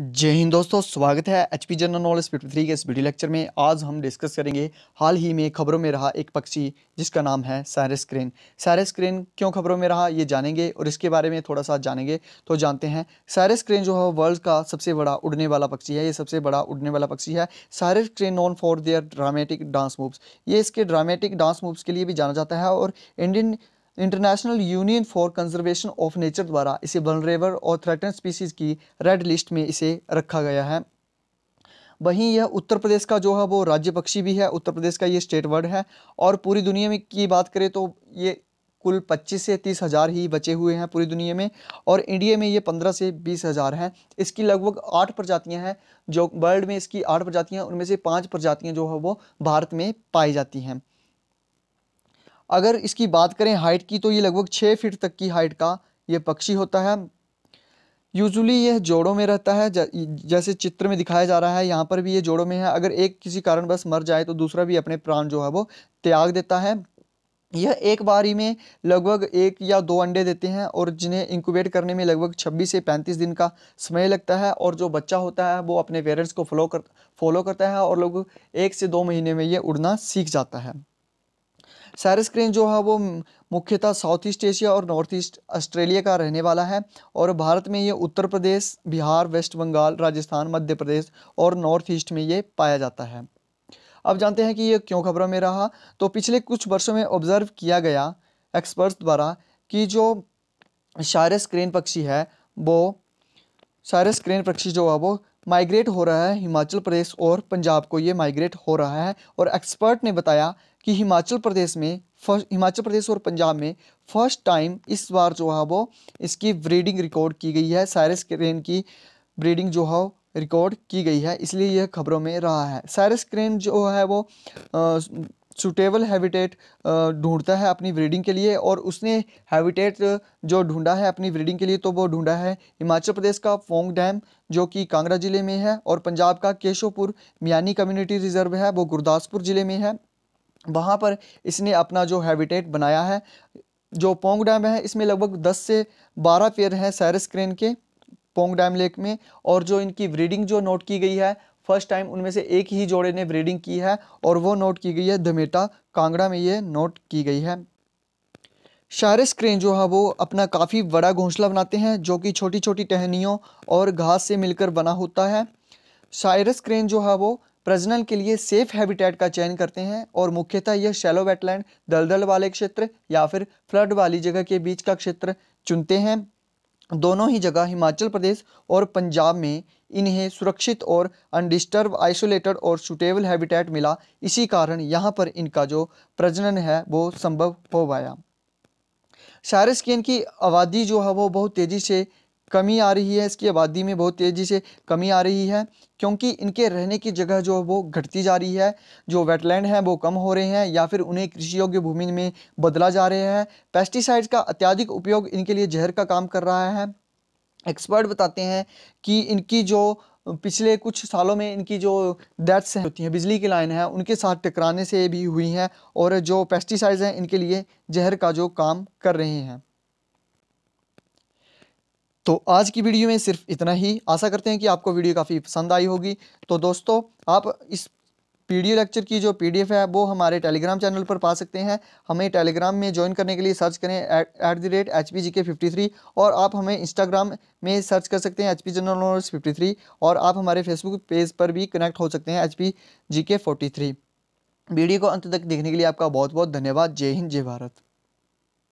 जय हिंद दोस्तों स्वागत है H P general knowledge fifty three के इस वीडियो लेक्चर में आज हम डिस्कस करेंगे हाल ही में खबरों में रहा एक पक्षी जिसका नाम है सैरस क्रेन सैरस क्रेन क्यों खबरों में रहा ये जानेंगे और इसके बारे में थोड़ा सा जानेंगे तो जानते हैं सैरस क्रेन जो है वर्ल्ड का सबसे बड़ा उड़ने वाला पक्षी है ये सबसे बड़ा उड़ने वाला पक्षी है sarus crane known for their dramatic dance moves ये इसके ड्रामेटिक डांस मूव्स के लिए भी जाना जाता है और Indian International Union for Conservation of Nature द्वारा इसे वनरेवर और थ्रेटन स्पीसीज़ की रेड लिस्ट में इसे रखा गया है वहीं यह उत्तर प्रदेश का जो है वो राज्य पक्षी भी है उत्तर प्रदेश का ये स्टेट वर्ड है और पूरी दुनिया में की बात करें तो ये कुल 25 से तीस हज़ार ही बचे हुए हैं पूरी दुनिया में और इंडिया में ये 15 से बीस हज़ार हैं इसकी लगभग आठ प्रजातियां हैं जो वर्ल्ड में इसकी आठ प्रजातियां उनमें से पांच प्रजातियां जो है वो भारत में पाई जाती हैं अगर इसकी बात करें हाइट की तो ये लगभग छः फीट तक की हाइट का ये पक्षी होता है यूजुअली यह जोड़ों में रहता है जैसे चित्र में दिखाया जा रहा है यहाँ पर भी ये जोड़ों में है अगर एक किसी कारण बस मर जाए तो दूसरा भी अपने प्राण जो है वो त्याग देता है यह एक बारी में लगभग एक या दो अंडे देते हैं और जिन्हें इंक्यूबेट करने में लगभग 26 से 35 दिन का समय लगता है और जो बच्चा होता है वो अपने पेरेंट्स को फॉलो कर फॉलो करता है और लोग एक से दो महीने में ये उड़ना सीख जाता है क्रेन जो है वो मुख्यतः साउथ ईस्ट एशिया और नॉर्थ ईस्ट ऑस्ट्रेलिया का रहने वाला है और भारत में ये उत्तर प्रदेश बिहार वेस्ट बंगाल राजस्थान मध्य प्रदेश और नॉर्थ ईस्ट में ये पाया जाता है अब जानते हैं कि ये क्यों खबरों में रहा तो पिछले कुछ वर्षों में ऑब्जर्व किया गया एक्सपर्ट्स द्वारा कि जो शायरस क्रेन पक्षी है वो सारस क्रेन पक्षी जो है वो माइग्रेट हो रहा है हिमाचल प्रदेश और पंजाब को ये माइग्रेट हो रहा है और एक्सपर्ट ने बताया कि हिमाचल प्रदेश में फर्स्ट हिमाचल प्रदेश और पंजाब में फर्स्ट टाइम इस बार जो है वो इसकी ब्रीडिंग रिकॉर्ड की गई है साइरस क्रेन की ब्रीडिंग जो है रिकॉर्ड की गई है इसलिए यह खबरों में रहा है साइरस क्रेन जो है वो आ, सुटेबल हैबिटेट ढूंढता है अपनी ब्रीडिंग के लिए और उसने हैबिटेट जो ढूंढा है अपनी ब्रीडिंग के लिए तो वो ढूंढा है हिमाचल प्रदेश का फोंग डैम जो कि कांगड़ा ज़िले में है और पंजाब का केशोपुर मियानी कम्युनिटी रिजर्व है वो गुरदासपुर ज़िले में है वहाँ पर इसने अपना जो हैबिटेट बनाया है जो पोंग डैम है इसमें लगभग दस से बारह पेयर हैं सैरस क्रेन के पोंग डैम लेक में और जो इनकी ब्रीडिंग जो नोट की गई है फर्स्ट टाइम उनमें से एक ही जोड़े ने ब्रीडिंग की है और वो नोट की गई है धमेटा कांगड़ा में ये नोट की गई है शारस क्रेन जो है वो अपना काफ़ी बड़ा घोंसला बनाते हैं जो कि छोटी छोटी टहनियों और घास से मिलकर बना होता है शायरस क्रेन जो है वो प्रजनन के लिए सेफ हैबिटेट का चयन करते हैं और मुख्यतः यह शैलो वेटलैंड दलदल वाले क्षेत्र या फिर फ्लड वाली जगह के बीच का क्षेत्र चुनते हैं दोनों ही जगह हिमाचल प्रदेश और पंजाब में इन्हें सुरक्षित और अनडिस्टर्ब आइसोलेटेड और सुटेबल हैबिटेट मिला इसी कारण यहाँ पर इनका जो प्रजनन है वो संभव हो पाया सारस केन की आबादी जो है वो बहुत तेज़ी से कमी आ रही है इसकी आबादी में बहुत तेज़ी से कमी आ रही है क्योंकि इनके रहने की जगह जो वो घटती जा रही है जो वेटलैंड हैं वो कम हो रहे हैं या फिर उन्हें कृषि योग्य भूमि में बदला जा रहा है पेस्टिसाइड्स का अत्याधिक उपयोग इनके लिए जहर का काम कर रहा है एक्सपर्ट बताते हैं कि इनकी जो पिछले कुछ सालों में इनकी जो डेथ्स होती हैं बिजली की लाइन है उनके साथ टकराने से भी हुई हैं और जो पेस्टिसाइड्स हैं इनके लिए जहर का जो काम कर रहे हैं तो आज की वीडियो में सिर्फ इतना ही आशा करते हैं कि आपको वीडियो काफ़ी पसंद आई होगी तो दोस्तों आप इस पीडीएफ लेक्चर की जो पीडीएफ है वो हमारे टेलीग्राम चैनल पर पा सकते हैं हमें टेलीग्राम में ज्वाइन करने के लिए सर्च करें at the rate H P G K fifty three और आप हमें इंस्टाग्राम में सर्च कर सकते हैं H P general knowledge fifty three और आप हमारे फेसबुक पेज पर भी कनेक्ट हो सकते हैं एच पी जी के फोर्टी थ्री वीडियो को अंत तक देखने के लिए आपका बहुत बहुत धन्यवाद जय हिंद जय भारत